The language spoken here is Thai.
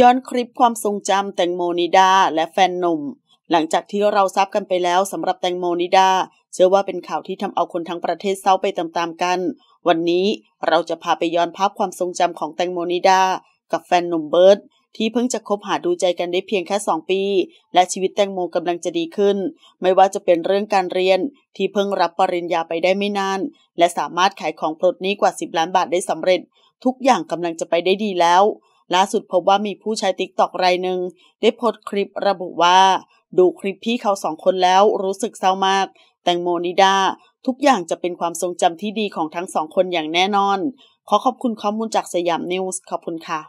ย้อนคลิปความทรงจำแตงโมนิดาและแฟนหนุ่ม หลังจากที่เราทราบกันไปแล้วสำหรับแตงโมนิดา เชื่อว่าเป็นข่าวที่ทำเอาคนทั้งประเทศเศร้าไปตามๆกัน วันนี้เราจะพาไปย้อนภาพความทรงจำของแตงโมนิดา กับแฟนหนุ่มเบิร์ตที่เพิ่งจะคบหาดูใจกันได้เพียงแค่ 2 ปี และชีวิตแตงโมกำลังจะดีขึ้น ไม่ว่าจะเป็นเรื่องการเรียนที่เพิ่งรับปริญญาไปได้ไม่นาน และสามารถขายของปลดนี้กว่า10ล้านบาทได้สำเร็จ ทุกอย่างกำลังจะไปได้ดีแล้วล่าสุดพบว่ามีผู้ใช้ติ๊กตอกรายหนึ่งได้โพสต์คลิประบุว่า ดูคลิปพี่เขาสองคนแล้วรู้สึกเศร้ามาก แตงโมนิดาทุกอย่างจะเป็นความทรงจำที่ดีของทั้งสองคนอย่างแน่นอน ขอขอบคุณข้อมูลจากสยามนิวส์ขอบคุณค่ะ